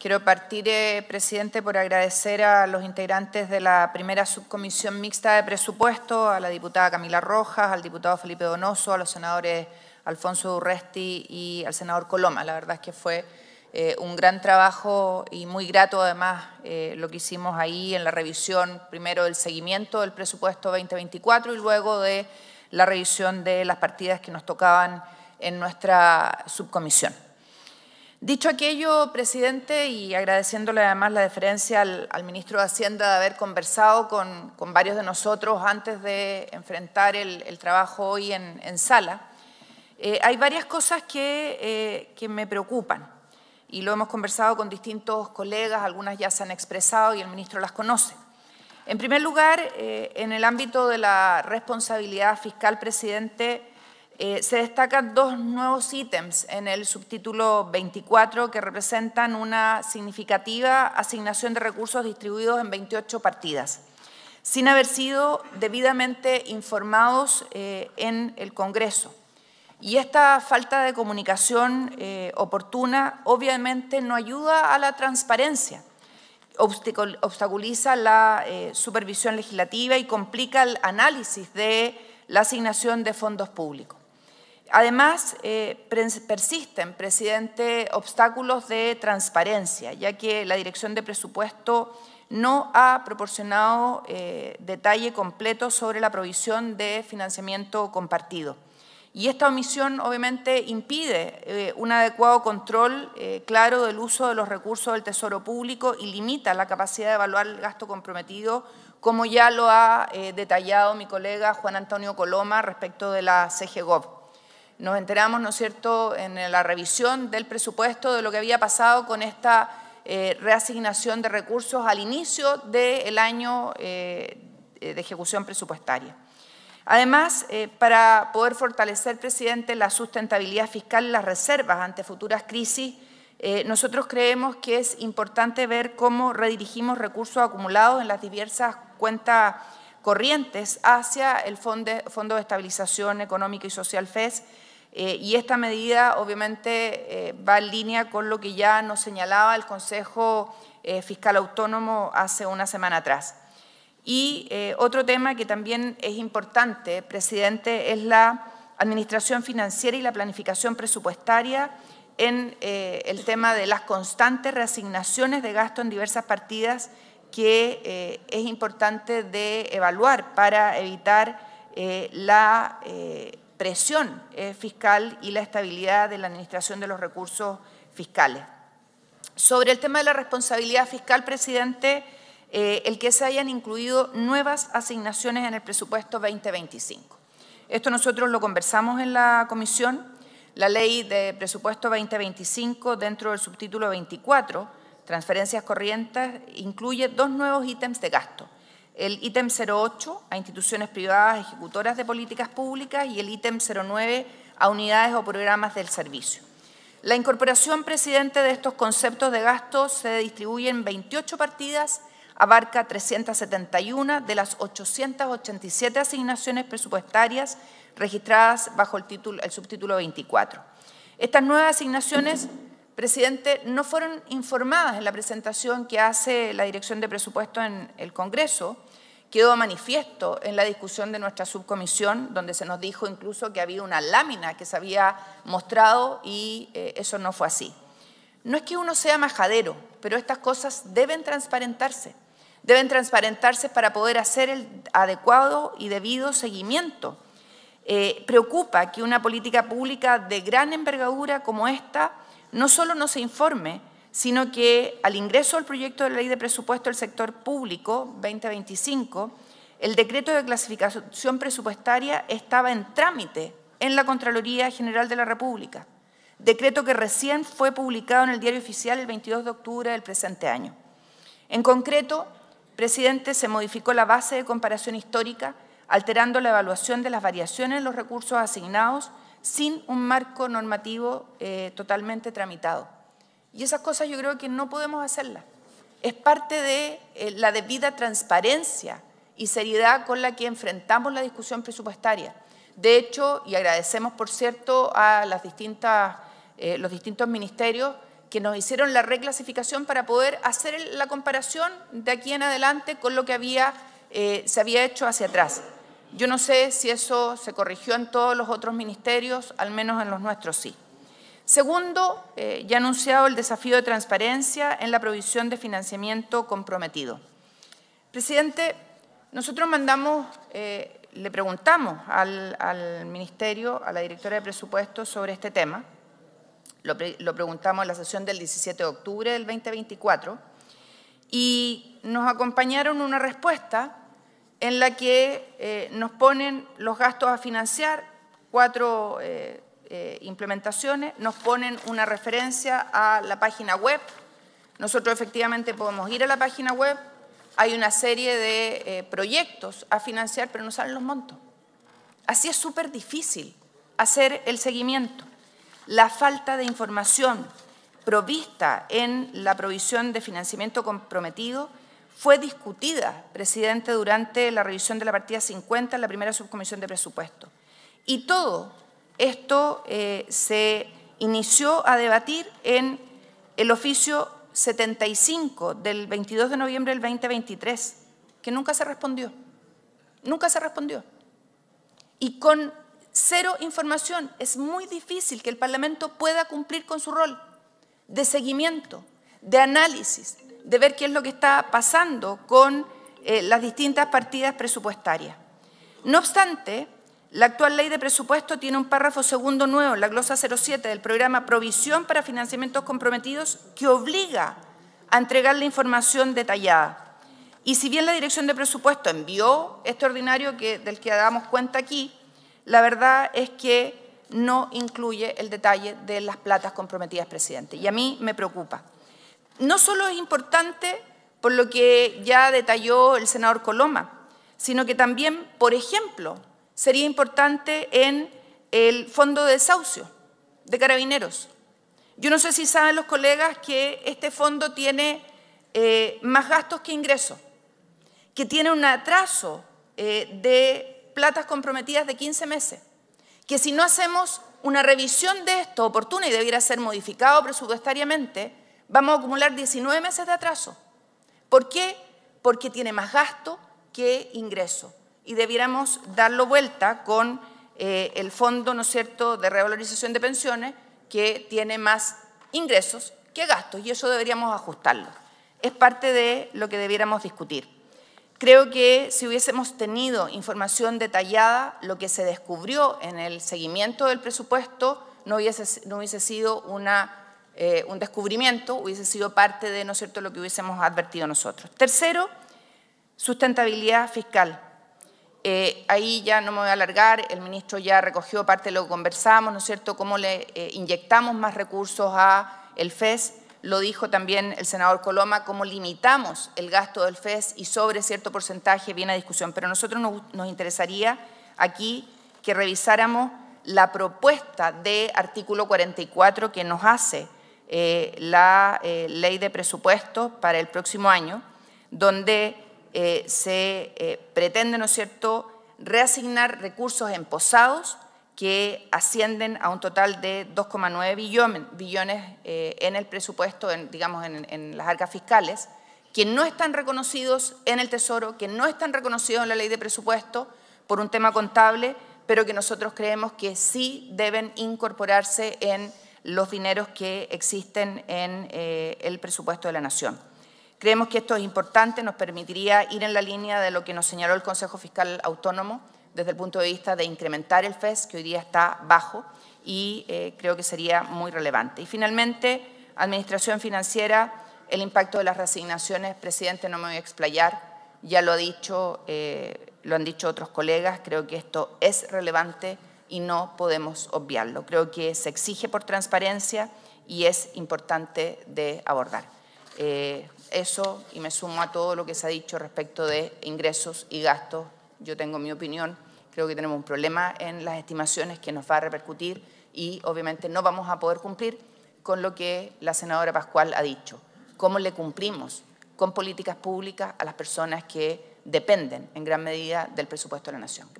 Quiero partir, eh, presidente, por agradecer a los integrantes de la primera subcomisión mixta de presupuesto, a la diputada Camila Rojas, al diputado Felipe Donoso, a los senadores Alfonso Durresti y al senador Coloma. La verdad es que fue eh, un gran trabajo y muy grato además eh, lo que hicimos ahí en la revisión primero del seguimiento del presupuesto 2024 y luego de la revisión de las partidas que nos tocaban en nuestra subcomisión. Dicho aquello, presidente, y agradeciéndole además la deferencia al, ministro de Hacienda de haber conversado con, varios de nosotros antes de enfrentar el, trabajo hoy en, sala, eh, hay varias cosas eh, que, me preocupan y lo hemos conversado con distintos colegas, algunas ya se han expresado y el ministro las conoce. En primer lugar, eh, en el ámbito de la responsabilidad fiscal, presidente, eh, se destacan dos nuevos ítems en el subtítulo 24 que representan una significativa asignación de recursos distribuidos en 28 partidas, sin haber sido debidamente informados eh, en el Congreso. Y esta falta de comunicación eh, oportuna obviamente no ayuda a la transparencia, obstaculiza la supervisión legislativa y complica el análisis de la asignación de fondos públicos. Además, eh, persisten, presidente, obstáculos de transparencia, ya que la Dirección de Presupuesto no ha proporcionado eh, detalle completo sobre la provisión de financiamiento compartido. Y esta omisión obviamente impide eh, un adecuado control claro del uso de los recursos del Tesoro Público y limita la capacidad de evaluar el gasto comprometido, como ya lo ha detallado mi colega Juan Antonio Coloma respecto de la CGGOV. Nos enteramos, ¿no es cierto?, en la revisión del presupuesto de lo que había pasado con esta eh, reasignación de recursos al inicio del año eh, eh, de ejecución presupuestaria. Además, para poder fortalecer, presidente, la sustentabilidad fiscal y las reservas ante futuras crisis, nosotros creemos que es importante ver cómo redirigimos recursos acumulados en las diversas cuentas corrientes hacia el Fondo de Estabilización Económica y Social FES, eh, y esta medida obviamente eh, va en línea con lo que ya nos señalaba el Consejo eh, Fiscal Autónomo hace una semana atrás. Y otro tema que también es importante, presidente, es la administración financiera y la planificación presupuestaria en el tema de las constantes reasignaciones de gasto en diversas partidas que es importante de evaluar para evitar la presión eh, fiscal y la estabilidad de la administración de los recursos fiscales. Sobre el tema de la responsabilidad fiscal, presidente, eh, el que se hayan incluido nuevas asignaciones en el presupuesto 2025. Esto nosotros lo conversamos en la comisión. La ley de presupuesto 2025, dentro del subtítulo 24, transferencias corrientes, incluye dos nuevos ítems de gasto el ítem 08 a instituciones privadas ejecutoras de políticas públicas y el ítem 09 a unidades o programas del servicio. La incorporación, presidente, de estos conceptos de gasto se distribuye en 28 partidas, abarca 371 de las 887 asignaciones presupuestarias registradas bajo el, título, el subtítulo 24. Estas nuevas asignaciones presidente, no fueron informadas en la presentación que hace la Dirección de Presupuesto en el Congreso. Quedó manifiesto en la discusión de nuestra subcomisión, donde se nos dijo incluso que había una lámina que se había mostrado y eh, eso no fue así. No es que uno sea majadero, pero estas cosas deben transparentarse. Deben transparentarse para poder hacer el adecuado y debido seguimiento. Eh, preocupa que una política pública de gran envergadura como esta no solo no se informe, sino que al ingreso al proyecto de ley de presupuesto del sector público 2025, el decreto de clasificación presupuestaria estaba en trámite en la Contraloría General de la República, decreto que recién fue publicado en el diario oficial el 22 de octubre del presente año. En concreto, presidente, se modificó la base de comparación histórica, alterando la evaluación de las variaciones en los recursos asignados sin un marco normativo eh, totalmente tramitado. Y esas cosas yo creo que no podemos hacerlas. Es parte de eh, la debida transparencia y seriedad con la que enfrentamos la discusión presupuestaria. De hecho, y agradecemos, por cierto, a eh, los distintos ministerios que nos hicieron la reclasificación para poder hacer la comparación de aquí en adelante con lo que se había hecho hacia atrás. Yo no sé si eso se corrigió en todos los otros ministerios, al menos en los nuestros sí. Segundo, eh, ya anunciado el desafío de transparencia en la provisión de financiamiento comprometido. Presidente, nosotros mandamos, eh, le preguntamos al, Ministerio, a la Directora de Presupuestos sobre este tema. Lo, lo preguntamos en la sesión del 17 de octubre del 2024 y nos acompañaron una respuesta en la que eh, nos ponen los gastos a financiar, cuatro eh, eh, implementaciones, nos ponen una referencia a la página web. Nosotros efectivamente podemos ir a la página web, hay una serie de proyectos a financiar, pero no salen los montos. Así es súper difícil hacer el seguimiento. La falta de información provista en la provisión de financiamiento comprometido fue discutida, presidente, durante la revisión de la partida 50 en la primera subcomisión de presupuesto. Y todo esto eh, se inició a debatir en el oficio 75 del 22 de noviembre del 2023, que nunca se respondió. Nunca se respondió. Y con cero información es muy difícil que el Parlamento pueda cumplir con su rol de seguimiento, de análisis, de ver qué es lo que está pasando con eh, las distintas partidas presupuestarias. No obstante, la actual ley de presupuesto tiene un párrafo segundo nuevo, la glosa 07 del programa Provisión para Financiamientos Comprometidos, que obliga a entregar la información detallada. Y si bien la Dirección de Presupuesto envió este ordinario que, del que damos cuenta aquí, la verdad es que no incluye el detalle de las platas comprometidas, presidente. Y a mí me preocupa no solo es importante por lo que ya detalló el senador Coloma, sino que también, por ejemplo, sería importante en el fondo de desahucio de carabineros. Yo no sé si saben los colegas que este fondo tiene eh, más gastos que ingresos, que tiene un atraso eh, de platas comprometidas de 15 meses, que si no hacemos una revisión de esto oportuna y debiera ser modificado presupuestariamente, Vamos a acumular 19 meses de atraso. ¿Por qué? Porque tiene más gasto que ingreso. Y debiéramos darlo vuelta con eh, el fondo, ¿no es cierto?, de revalorización de pensiones, que tiene más ingresos que gastos, y eso deberíamos ajustarlo. Es parte de lo que debiéramos discutir. Creo que si hubiésemos tenido información detallada, lo que se descubrió en el seguimiento del presupuesto no hubiese sido una eh, un descubrimiento, hubiese sido parte de ¿no cierto? lo que hubiésemos advertido nosotros. Tercero, sustentabilidad fiscal. Eh, ahí ya no me voy a alargar, el ministro ya recogió parte de lo que conversamos, ¿no es cierto?, cómo le eh, inyectamos más recursos a el FES, lo dijo también el senador Coloma, cómo limitamos el gasto del FES y sobre cierto porcentaje viene a discusión. Pero a nosotros nos, nos interesaría aquí que revisáramos la propuesta de artículo 44 que nos hace eh, la eh, ley de presupuesto para el próximo año, donde eh, se pretende, ¿no es cierto?, reasignar recursos emposados que ascienden a un total de 2,9 billones en el presupuesto, digamos, en, en las arcas fiscales, que no están reconocidos en el Tesoro, que no están reconocidos en la ley de presupuesto por un tema contable, pero que nosotros creemos que sí deben incorporarse en los dineros que existen en eh, el presupuesto de la Nación. Creemos que esto es importante, nos permitiría ir en la línea de lo que nos señaló el Consejo Fiscal Autónomo desde el punto de vista de incrementar el FES, que hoy día está bajo, y eh, creo que sería muy relevante. Y finalmente, Administración Financiera, el impacto de las resignaciones, presidente, no me voy a explayar, ya lo, ha dicho, eh, lo han dicho otros colegas, creo que esto es relevante y no podemos obviarlo. Creo que se exige por transparencia y es importante de abordar. Eh, eso, y me sumo a todo lo que se ha dicho respecto de ingresos y gastos, yo tengo mi opinión, creo que tenemos un problema en las estimaciones que nos va a repercutir y obviamente no vamos a poder cumplir con lo que la senadora Pascual ha dicho. ¿Cómo le cumplimos con políticas públicas a las personas que dependen en gran medida del presupuesto de la Nación?